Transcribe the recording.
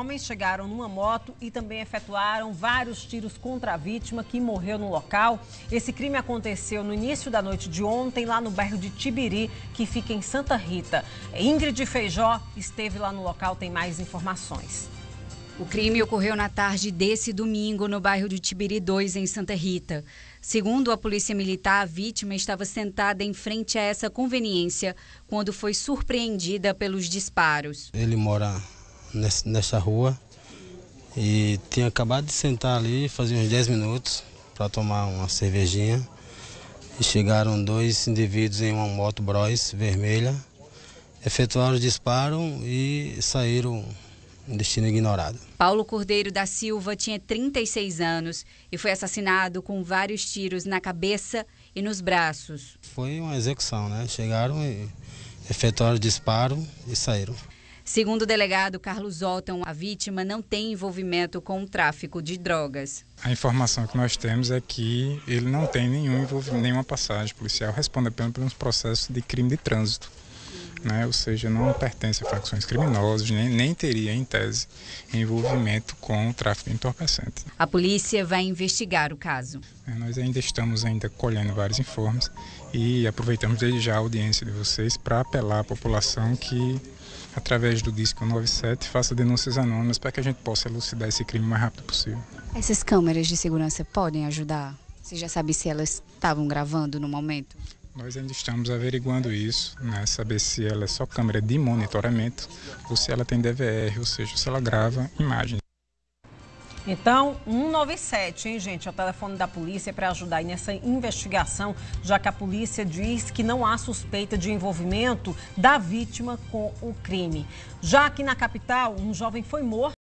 Homens chegaram numa moto e também efetuaram vários tiros contra a vítima que morreu no local. Esse crime aconteceu no início da noite de ontem, lá no bairro de Tibiri, que fica em Santa Rita. Ingrid Feijó esteve lá no local, tem mais informações. O crime ocorreu na tarde desse domingo no bairro de Tibiri 2, em Santa Rita. Segundo a polícia militar, a vítima estava sentada em frente a essa conveniência quando foi surpreendida pelos disparos. Ele mora nessa rua e tinha acabado de sentar ali, fazia uns 10 minutos para tomar uma cervejinha. E chegaram dois indivíduos em uma moto Bros vermelha, efetuaram o disparo e saíram um destino ignorado. Paulo Cordeiro da Silva tinha 36 anos e foi assassinado com vários tiros na cabeça e nos braços. Foi uma execução, né? Chegaram e efetuaram o disparo e saíram. Segundo o delegado Carlos Otton, a vítima não tem envolvimento com o tráfico de drogas. A informação que nós temos é que ele não tem nenhum nenhuma passagem policial, responde apenas por uns processos de crime de trânsito né? ou seja, não pertence a facções criminosas, nem, nem teria, em tese, envolvimento com o tráfico de entorpecentes. A polícia vai investigar o caso. É, nós ainda estamos ainda colhendo vários informes e aproveitamos desde já a audiência de vocês para apelar à população que, através do Disco 97, faça denúncias anônimas para que a gente possa elucidar esse crime o mais rápido possível. Essas câmeras de segurança podem ajudar? Você já sabe se elas estavam gravando no momento? Nós ainda estamos averiguando isso, né? saber se ela é só câmera de monitoramento ou se ela tem DVR, ou seja, se ela grava imagens. Então, 197, hein, gente? É o telefone da polícia para ajudar aí nessa investigação, já que a polícia diz que não há suspeita de envolvimento da vítima com o crime. Já aqui na capital, um jovem foi morto.